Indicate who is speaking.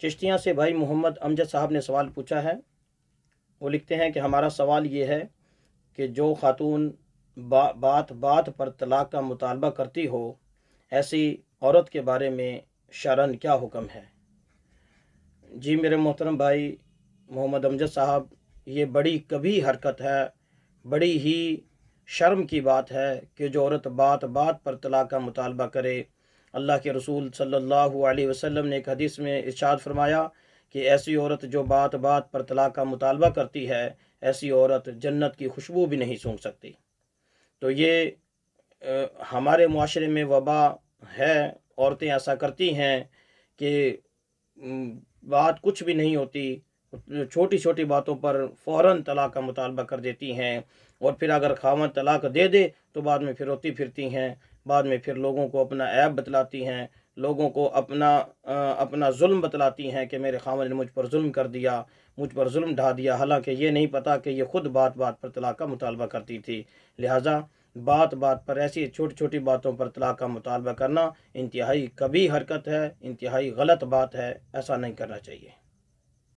Speaker 1: चिश्तियाँ से भाई मोहम्मद अमजद साहब ने सवाल पूछा है वो लिखते हैं कि हमारा सवाल ये है कि जो खातून बा, बात बात पर तलाक का मुतालबा करती हो ऐसी औरत के बारे में शरण क्या हुक्म है जी मेरे मोहतरम भाई मोहम्मद अमजद साहब ये बड़ी कभी हरकत है बड़ी ही शर्म की बात है कि जो औरत बात बात पर तलाक का मुतालबा करे अल्लाह के रसूल सल्लल्लाहु अलैहि वसल्लम ने एक हदीस में इर्शाद फरमाया कि ऐसी औरत जो बात बात पर तलाक का मुतालबा करती है ऐसी औरत जन्नत की खुशबू भी नहीं सूंघ सकती तो ये आ, हमारे माशरे में वबा है औरतें ऐसा करती हैं कि बात कुछ भी नहीं होती छोटी छोटी बातों पर फ़ौर तलाक का मुतालबा कर देती हैं और फिर अगर खावन तलाक दे दे तो बाद में फिर रोती फिरती हैं बाद में फिर लोगों को अपना ऐप बतलाती हैं लोगों को अपना आ, अपना जुल्म बतलाती हैं कि मेरे खामन ने मुझ पर जुल्म कर दिया मुझ पर जुल्म ढा दिया हालांकि ये नहीं पता कि ये ख़ुद बात बात पर तलाक का मुतालबा करती थी लिहाजा बात बात पर ऐसी छोटी छोटी बातों पर तलाक का मुतालबा करना इंतहाई कभी हरकत है इंतहाई गलत बात है ऐसा नहीं करना चाहिए